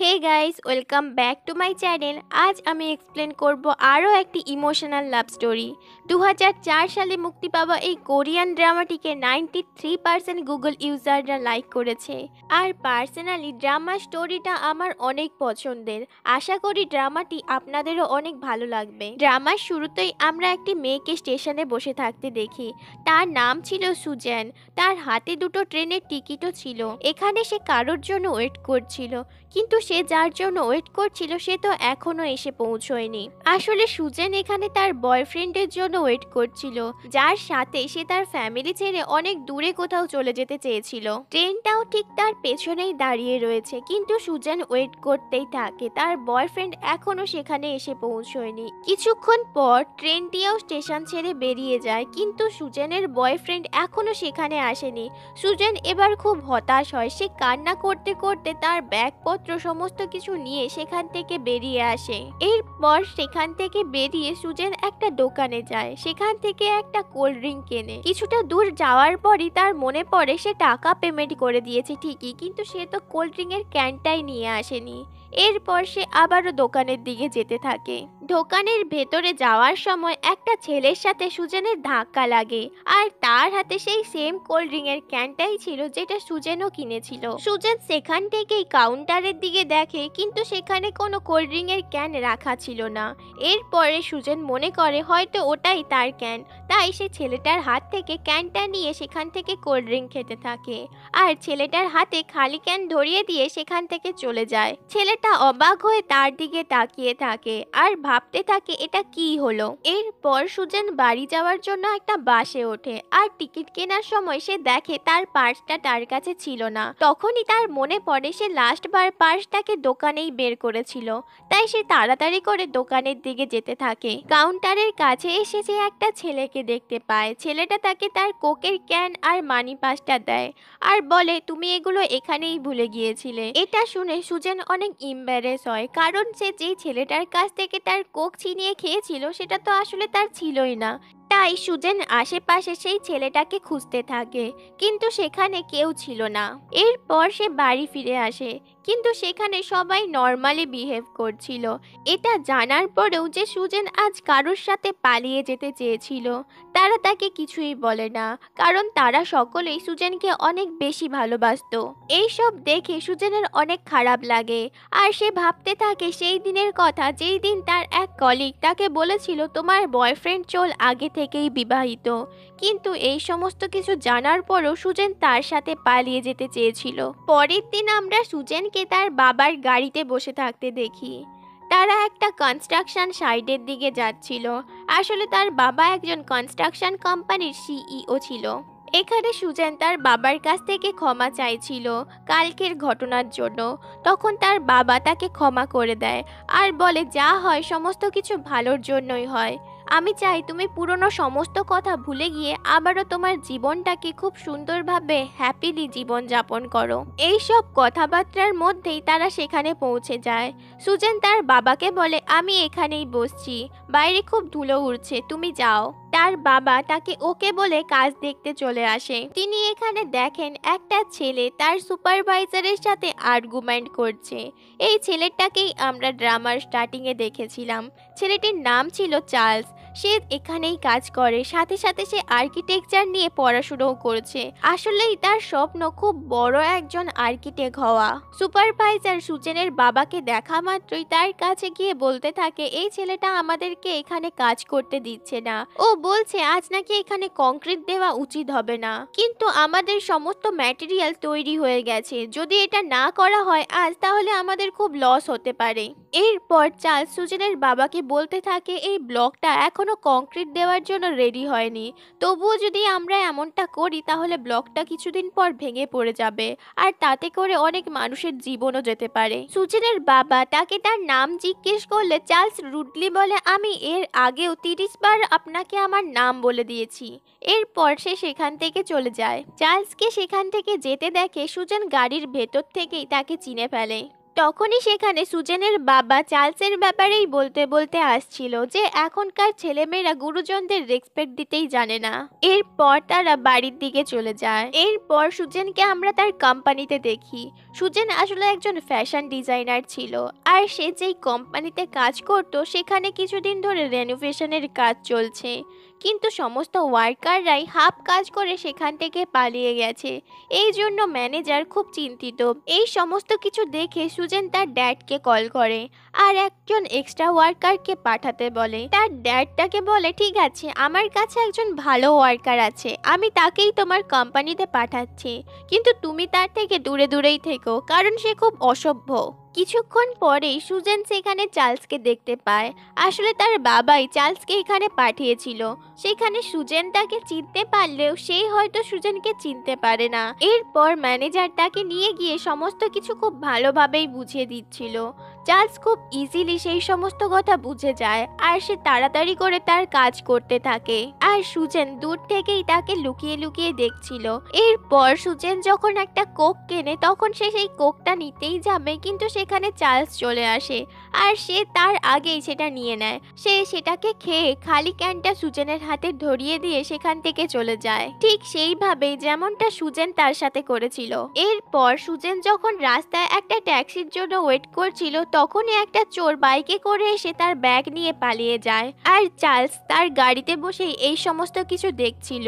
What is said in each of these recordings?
hey guys welcome back to my channel আজ আমি explain করব আরও একটি ইমোশনাল লাভ স্টোরি দু সালে মুক্তি পাওয়া এই কোরিয়ান ড্রামাটিকে নাইনটি থ্রি পার্সেন্ট গুগল ইউজাররা লাইক করেছে আর পার্সোনালি ড্রামা স্টোরিটা আমার অনেক পছন্দের আশা করি ড্রামাটি আপনাদেরও অনেক ভালো লাগবে ড্রামার শুরুতেই আমরা একটি মেয়েকে স্টেশনে বসে থাকতে দেখি তার নাম ছিল সুজ্যান তার হাতে দুটো ট্রেনের টিকিটও ছিল এখানে সে কারোর জন্য ওয়েট করছিল কিন্তু সে যার জন্য ওয়েট করছিল সে তো এখনো এসে পৌঁছয়নি আসলে সুজেন এখানে তার বয়ফ্রেন্ডের জন্য ওয়েট করছিল যার সাথে সে তার ফ্যামিলি ছেড়ে অনেক দূরে কোথাও চলে যেতে চেয়েছিল ট্রেনটাও ঠিক তার পেছনেই দাঁড়িয়ে রয়েছে কিন্তু সুজেন ওয়েট করতেই থাকে তার বয়ফ্রেন্ড এখনো সেখানে এসে পৌঁছয়নি কিছুক্ষণ পর ট্রেনটিও স্টেশন ছেড়ে বেরিয়ে যায় কিন্তু সুজেনের বয়ফ্রেন্ড এখনো সেখানে আসেনি সুজেন এবার খুব হতাশ হয় সে কান্না করতে করতে তার ব্যাগপত্র সব সমস্ত কিছু নিয়ে সেখান থেকে বেরিয়ে আসে এরপর সেখান থেকে বেরিয়ে সুজেন একটা দোকানে যায় সেখান থেকে একটা কোল্ড ড্রিঙ্ক কেনে কিছুটা দূর যাওয়ার পরই তার মনে পড়ে সে টাকা পেমেন্ট করে দিয়েছে ঠিকই কিন্তু সে তো কোল্ড ড্রিঙ্কের ক্যানটাই নিয়ে আসেনি এরপর সে আবারও দোকানের দিকে যেতে থাকে দোকানের ভেতরে যাওয়ার সময় একটা ছেলের সাথে সুজেনের ধাক্কা লাগে আর তার হাতে সেই সেম কোল্ড ড্রিঙ্কের ক্যানটাই ছিল যেটা সুজেনও কিনেছিল সুজেন সেখান থেকেই কাউন্টারের দিকে দেখে কিন্তু সেখানে কোনো কোল্ড ড্রিঙ্কের ক্যান রাখা ছিল না এরপরে সুজেন মনে করে হয়তো ওটাই তার ক্যান তাই সে ছেলেটার হাত থেকে ক্যানটা নিয়ে সেখান থেকে কোল্ড ড্রিঙ্ক খেতে থাকে আর ছেলেটার হাতে খালি ক্যান ধরিয়ে দিয়ে সেখান থেকে চলে যায় ছেলেটা অবাক হয়ে তার দিকে তাকিয়ে থাকে আর ভাবতে থাকে এটা কি হলো এরপর সুজেন বাড়ি যাওয়ার জন্য একটা বাসে ওঠে আর টিকিট কেনার সময় সে দেখে তার পার্সটা তার কাছে ছিল না তখনই তার মনে পড়ে সে লাস্টবার পার্সটাকে দোকানেই বের করেছিল তাই সে তাড়াতাড়ি করে দোকানের দিকে যেতে থাকে কাউন্টারের কাছে এসে সে একটা ছেলেকে দেখতে পায় ছেলেটা তাকে তার কোকের ক্যান আর মানি পাসটা দেয় আর বলে তুমি এগুলো এখানেই ভুলে গিয়েছিলে এটা শুনে সুজেন অনেক ইম্বারেস হয় কারণ সে যেই ছেলেটার কাছ থেকে তার কোক ছিনিয়ে খেয়েছিল সেটা তো আসলে তার ছিলই না তাই সুজেন আশেপাশে সেই ছেলেটাকে খুঁজতে থাকে কিন্তু সেখানে কেউ ছিল না এরপর সে বাড়ি ফিরে আসে কিন্তু সেখানে সবাই নর্মালি বিহেভ করছিল এটা জানার পরেও যে সুজেন আজ কারোর সাথে পালিয়ে যেতে চেয়েছিল তারা তাকে কিছুই বলে না কারণ তারা সকলেই সুজেনকে অনেক বেশি ভালোবাসত এইসব দেখে সুজেনের অনেক খারাপ লাগে আর সে ভাবতে থাকে সেই দিনের কথা যেই দিন তার এক কলিগ তাকে বলেছিল তোমার বয়ফ্রেন্ড চল আগে থেকে থেকেই বিবাহিত কিন্তু এই সমস্ত কিছু জানার পরও সুজেন তার সাথে পালিয়ে যেতে চেয়েছিল পরের দিন আমরা সুজেনকে তার বাবার গাড়িতে বসে থাকতে দেখি তারা একটা কনস্ট্রাকশন সাইডের দিকে যাচ্ছিল আসলে তার বাবা একজন কনস্ট্রাকশন কোম্পানির সিইও ছিল এখানে সুজেন তার বাবার কাছ থেকে ক্ষমা চাইছিল কালকের ঘটনার জন্য তখন তার বাবা তাকে ক্ষমা করে দেয় আর বলে যা হয় সমস্ত কিছু ভালোর জন্যই হয় আমি চাই তুমি পুরনো সমস্ত কথা ভুলে গিয়ে আবারও তোমার জীবনটাকে খুব সুন্দরভাবে হ্যাপিলি জীবনযাপন করো এই সব কথাবার্তার মধ্যেই তারা সেখানে পৌঁছে যায় সুজেন তার বাবাকে বলে আমি এখানেই বসছি বাইরে খুব ধুলো উড়ছে তুমি যাও তার বাবা তাকে ওকে বলে কাজ দেখতে চলে আসে তিনি এখানে দেখেন একটা ছেলে তার সুপারভাইজারের সাথে আর্গুমেন্ট করছে এই ছেলেটাকেই আমরা ড্রামার স্টার্টিংয়ে দেখেছিলাম ছেলেটির নাম ছিল চার্লস সে এখানেই কাজ করে সাথে সাথে সে আর্কিটেকচার নিয়ে পড়াশুনোও করছে আসলেই তার স্বপ্ন খুব বড় একজন আর্কিটেক্ট হওয়া সুপারভাইজার সুচেনের বাবাকে দেখা মাত্রই তার কাছে গিয়ে বলতে থাকে এই ছেলেটা আমাদেরকে এখানে কাজ করতে দিচ্ছে না ও বলছে আজ নাকি এখানে কংক্রিট দেওয়া উচিত হবে না কিন্তু আমাদের সমস্ত ম্যাটেরিয়াল তৈরি হয়ে গেছে যদি এটা না করা হয় আজ তাহলে আমাদের খুব লস হতে পারে এরপর চার্লস সুজেনের বাবাকে বলতে থাকে এই ব্লকটা এখন এখনও কংক্রিট দেওয়ার জন্য রেডি হয়নি তবুও যদি আমরা এমনটা করি তাহলে ব্লকটা কিছুদিন পর ভেঙে পড়ে যাবে আর তাতে করে অনেক মানুষের জীবনও যেতে পারে সুজনের বাবা তাকে তার নাম জিজ্ঞেস করলে চার্লস রুডলি বলে আমি এর আগেও তিরিশ বার আপনাকে আমার নাম বলে দিয়েছি এরপর সে সেখান থেকে চলে যায় চার্লসকে সেখান থেকে যেতে দেখে সুজন গাড়ির ভেতর থেকেই তাকে চিনে ফেলে তখনই সেখানে সুজেনের বাবা চার্লসের ব্যাপারেই বলতে বলতে আসছিল যে এখনকার ছেলেমেয়েরা গুরুজনদের রেসপেক্ট দিতেই জানে না এরপর তারা বাড়ির দিকে চলে যায় এরপর সুজেনকে আমরা তার কোম্পানিতে দেখি সুজেন আসলে একজন ফ্যাশন ডিজাইনার ছিল আর সে যেই কোম্পানিতে কাজ করত সেখানে কিছুদিন ধরে রেনোভেশনের কাজ চলছে কিন্তু সমস্ত ওয়ার্কাররাই হাফ কাজ করে সেখান থেকে পালিয়ে গেছে এই জন্য ম্যানেজার খুব চিন্তিত এই সমস্ত কিছু দেখে সুজেন তার ড্যাডকে কল করে আর একজন এক্সট্রা ওয়ার্কারকে পাঠাতে বলে তার ড্যাডটাকে বলে ঠিক আছে আমার কাছে একজন ভালো ওয়ার্কার আছে আমি তাকেই তোমার কোম্পানিতে পাঠাচ্ছি কিন্তু তুমি তার থেকে দূরে দূরেই থেকো কারণ সে খুব অসভ্য কিছুক্ষণ পরেই সুজেন সেখানে চার্লসকে দেখতে পায় আসলে তার বাবাই চার্লসকে এখানে পাঠিয়েছিল সেখানে সুজেন তাকে চিনতে পারলেও সেই হয়তো সুজেনকে চিনতে পারে না এরপর ম্যানেজার তাকে নিয়ে গিয়ে সমস্ত কিছু খুব ভালোভাবেই বুঝিয়ে দিচ্ছিল চার্লস খুব ইজিলি সেই সমস্ত কথা বুঝে যায় আর সে তাড়াতাড়ি করে তার কাজ করতে থাকে আর সুজেন দূর থেকেই তাকে লুকিয়ে লুকিয়ে দেখছিল এরপর সুজেন যখন একটা কোক কেনে তখন সে সেই কোকটা নিতেই যাবে কিন্তু সেখানে চার্লস চলে আসে আর সে তার আগেই সেটা নিয়ে নেয় সে সেটাকে খেয়ে খালি ক্যানটা সুজেনের হাতে ধরিয়ে দিয়ে সেখান থেকে চলে যায় ঠিক সেইভাবেই যেমনটা সুজেন তার সাথে করেছিল এরপর সুজেন যখন রাস্তায় একটা ট্যাক্সির জন্য ওয়েট করছিল তখনই একটা চোর বাইকে করে এসে তার ব্যাগ নিয়ে পালিয়ে যায় আর চার্লস তার গাড়িতে বসে এই সমস্ত কিছু দেখছিল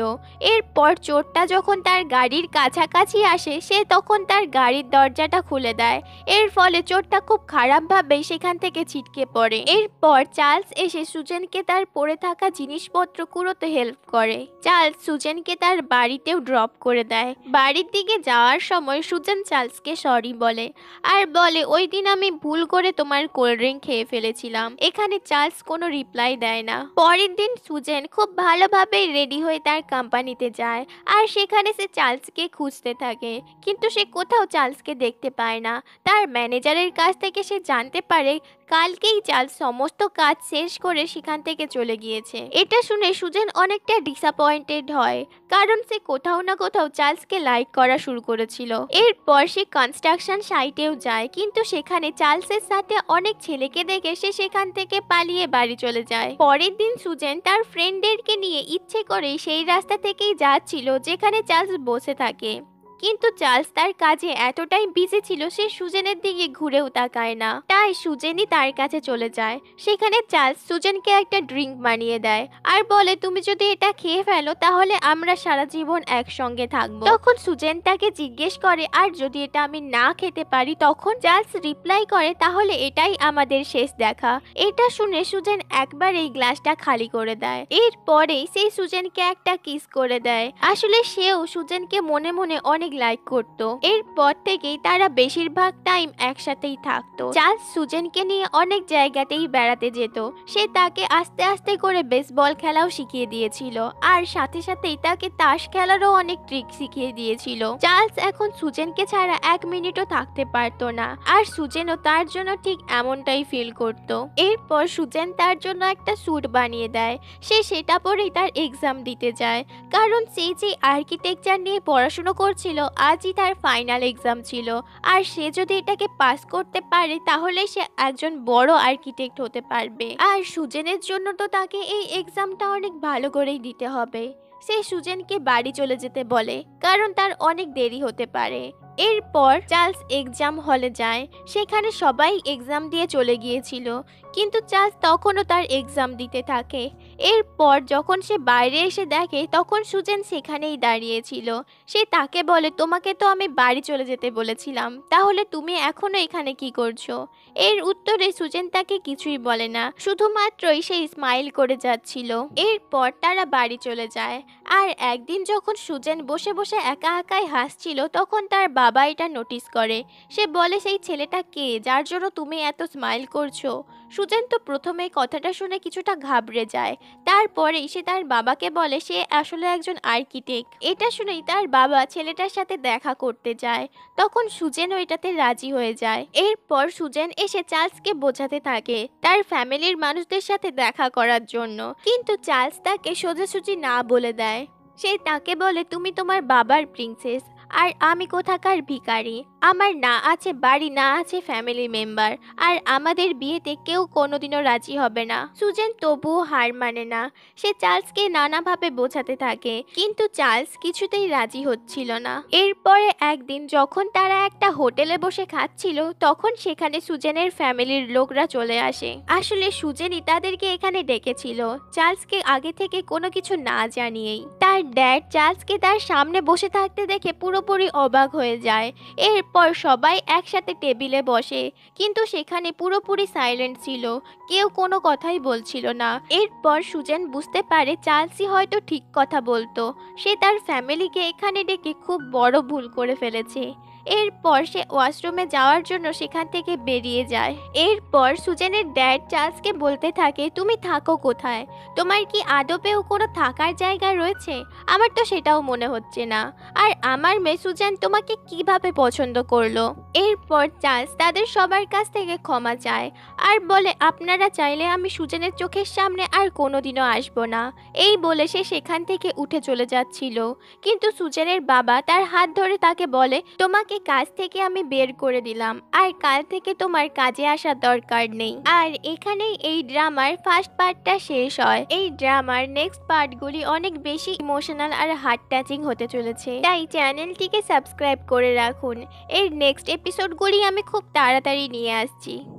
এরপর চোরটা যখন তার গাড়ির কাছাকাছি আসে সে তখন তার গাড়ির দরজাটা খুলে দেয় এর ফলে চোরটা খুব খারাপভাবে সেখান থেকে ছিটকে পড়ে এরপর চার্লস এসে সুজেনকে তার পড়ে থাকা জিনিসপত্র কুড়োতে হেল্প করে চার্লস সুজেনকে তার বাড়িতেও ড্রপ করে দেয় বাড়ির দিকে যাওয়ার সময় সুজেন চার্লসকে সরি বলে আর বলে ওই দিন আমি ভুল করে তোমার কোল্ড ড্রিঙ্ক খেয়ে ফেলেছিলাম এখানে চার্লস কোনো রিপ্লাই দেয় না পরের দিন সুজেন খুব ভালোভাবে রেডি হয়ে তার কোম্পানিতে যায় আর সেখানে সে চার্লসকে খুঁজতে থাকে কিন্তু সে কোথাও চার্লসকে দেখতে পায় না তার ম্যানেজারের কাছ থেকে সে জানতে পারে কালকেই চার্লস সমস্ত কাজ শেষ করে সেখান থেকে চলে গিয়েছে এটা শুনে সুজেন অনেকটা ডিসঅ্যাপয়েন্টেড হয় কারণ সে কোথাও না কোথাও চার্লসকে লাইক করা শুরু করেছিল এরপর সে কনস্ট্রাকশন সাইটেও যায় কিন্তু সেখানে চার্লসের সাথে অনেক ছেলেকে দেখে সে সেখান থেকে পালিয়ে বাড়ি চলে যায় পরের দিন সুজেন তার ফ্রেন্ডদেরকে নিয়ে ইচ্ছে করে সেই রাস্তা থেকেই যাচ্ছিল যেখানে চার্লস বসে থাকে কিন্তু চার্লস তার কাজে এতটাই বিজি ছিল সে সুজেনের দিকে ঘুরেও তাকায় না তাই সুজেনই তার কাছে চলে যায় সেখানে চার্লস সুজেনকে একটা ড্রিঙ্ক বানিয়ে দেয় আর বলে তুমি যদি এটা খেয়ে ফেলো তাহলে আমরা সারা জীবন একসঙ্গে থাকবো তখন সুজেন তাকে জিজ্ঞেস করে আর যদি এটা আমি না খেতে পারি তখন চার্লস রিপ্লাই করে তাহলে এটাই আমাদের শেষ দেখা এটা শুনে সুজেন একবার এই গ্লাসটা খালি করে দেয় এরপরেই সেই সুজেনকে একটা কিস করে দেয় আসলে সেও সুজেনকে মনে মনে অনেক অনেক লাইক করত এরপর থেকেই তারা বেশিরভাগ টাইম একসাথেই থাকতো চার্লস সুজেনকে নিয়ে অনেক জায়গাতেই বেড়াতে যেত সে তাকে আস্তে আস্তে করে বেসবল খেলাও শিখিয়ে দিয়েছিল আর সাথে সাথেই তাকে তাস খেলারও অনেক ট্রিক শিখিয়ে দিয়েছিল চার্লস এখন সুজেনকে ছাড়া এক মিনিটও থাকতে পারত না আর সুজেনও তার জন্য ঠিক এমনটাই ফিল করত এরপর সুজেন তার জন্য একটা স্যুট বানিয়ে দেয় সে সেটা পরেই তার এক্সাম দিতে যায় কারণ সে যে আর্কিটেকচার নিয়ে পড়াশুনো করছিল ছিল আজই তার ফাইনাল এক্সাম ছিল আর সে যদি এটাকে পাস করতে পারে তাহলে সে একজন বড় আর্কিটেক্ট হতে পারবে আর সুজেনের জন্য তো তাকে এই এক্সামটা অনেক ভালো করেই দিতে হবে সে সুজেনকে বাড়ি চলে যেতে বলে কারণ তার অনেক দেরি হতে পারে এরপর চার্লস এক্সাম হলে যায় সেখানে সবাই এক্সাম দিয়ে চলে গিয়েছিল কিন্তু চার্লস তখনও তার এক্সাম দিতে থাকে এরপর যখন সে বাইরে এসে দেখে তখন সুজেন সেখানেই দাঁড়িয়েছিল সে তাকে বলে তোমাকে তো আমি বাড়ি চলে যেতে বলেছিলাম তাহলে তুমি এখনও এখানে কি করছো এর উত্তরে সুজেন তাকে কিছুই বলে না শুধুমাত্রই সে স্মাইল করে যাচ্ছিল এরপর তারা বাড়ি চলে যায় আর একদিন যখন সুজেন বসে বসে একা একাই হাসছিল তখন তার বাবা এটা নোটিস করে সে বলে সেই ছেলেটা কে যার জন্য তুমি এত স্মাইল করছো সুজেন তো প্রথমে কথাটা শুনে কিছুটা ঘাবড়ে যায় তারপরেই সে তার বাবাকে বলে সে আসলে একজন আর্কিটেক্ট এটা শুনেই তার বাবা ছেলেটার সাথে দেখা করতে যায় তখন সুজেন ওইটাতে রাজি হয়ে যায় এরপর সুজেন এসে চার্লসকে বোঝাতে থাকে তার ফ্যামিলির মানুষদের সাথে দেখা করার জন্য কিন্তু চার্লস তাকে সোজাসুজি না বলে দেয় সে তাকে বলে তুমি তোমার বাবার প্রিন্সেস আর আমি কোথাকার ভিকারি আমার না আছে বাড়ি না আছে ফ্যামিলি মেম্বার আর আমাদের বিয়েতে কেউ কোনোদিনও রাজি হবে না সুজেন তবুও হার মানে না সে চার্লসকে নানাভাবে বোঝাতে থাকে কিন্তু চার্লস কিছুতেই রাজি হচ্ছিল না এরপরে একদিন যখন তারা একটা হোটেলে বসে খাচ্ছিল তখন সেখানে সুজেনের ফ্যামিলির লোকরা চলে আসে আসলে সুজেনই তাদেরকে এখানে ডেকেছিল চার্লসকে আগে থেকে কোনো কিছু না জানিয়েই তার ড্যাড চার্লসকে তার সামনে বসে থাকতে দেখে পুরোপুরি অবাক হয়ে যায় এরপর সবাই একসাথে টেবিলে বসে কিন্তু সেখানে পুরোপুরি সাইলেন্ট ছিল কেউ কোনো কথাই বলছিল না এরপর সুজেন বুঝতে পারে চার্লসই হয়তো ঠিক কথা বলতো সে তার ফ্যামিলিকে এখানে ডেকে খুব বড় ভুল করে ফেলেছে এরপর সে ওয়াশরুমে যাওয়ার জন্য সেখান থেকে বেরিয়ে যায় এরপর সুজেনের ড্যাড চার্লসকে বলতে থাকে তুমি থাকো কোথায় তোমার কি আদপেও কোনো থাকার জায়গা রয়েছে আমার তো সেটাও মনে হচ্ছে না আর আমার মেয়ে সুজান তোমাকে কিভাবে পছন্দ করলো এরপর চার্লস তাদের সবার কাছ থেকে ক্ষমা চায় আর বলে আপনারা চাইলে আমি সুজেনের চোখের সামনে আর কোনোদিনও আসবো না এই বলে সে সেখান থেকে উঠে চলে যাচ্ছিল কিন্তু সুজেনের বাবা তার হাত ধরে তাকে বলে তোমাকে তোমাকে কাজ থেকে আমি বের করে দিলাম আর কাল থেকে তোমার কাজে আসার দরকার নেই আর এখানেই এই ড্রামার ফার্স্ট পার্টটা শেষ হয় এই ড্রামার নেক্সট পার্টগুলি অনেক বেশি ইমোশনাল আর হার্ট টাচিং হতে চলেছে তাই চ্যানেলটিকে সাবস্ক্রাইব করে রাখুন এর নেক্সট এপিসোডগুলি আমি খুব তাড়াতাড়ি নিয়ে আসছি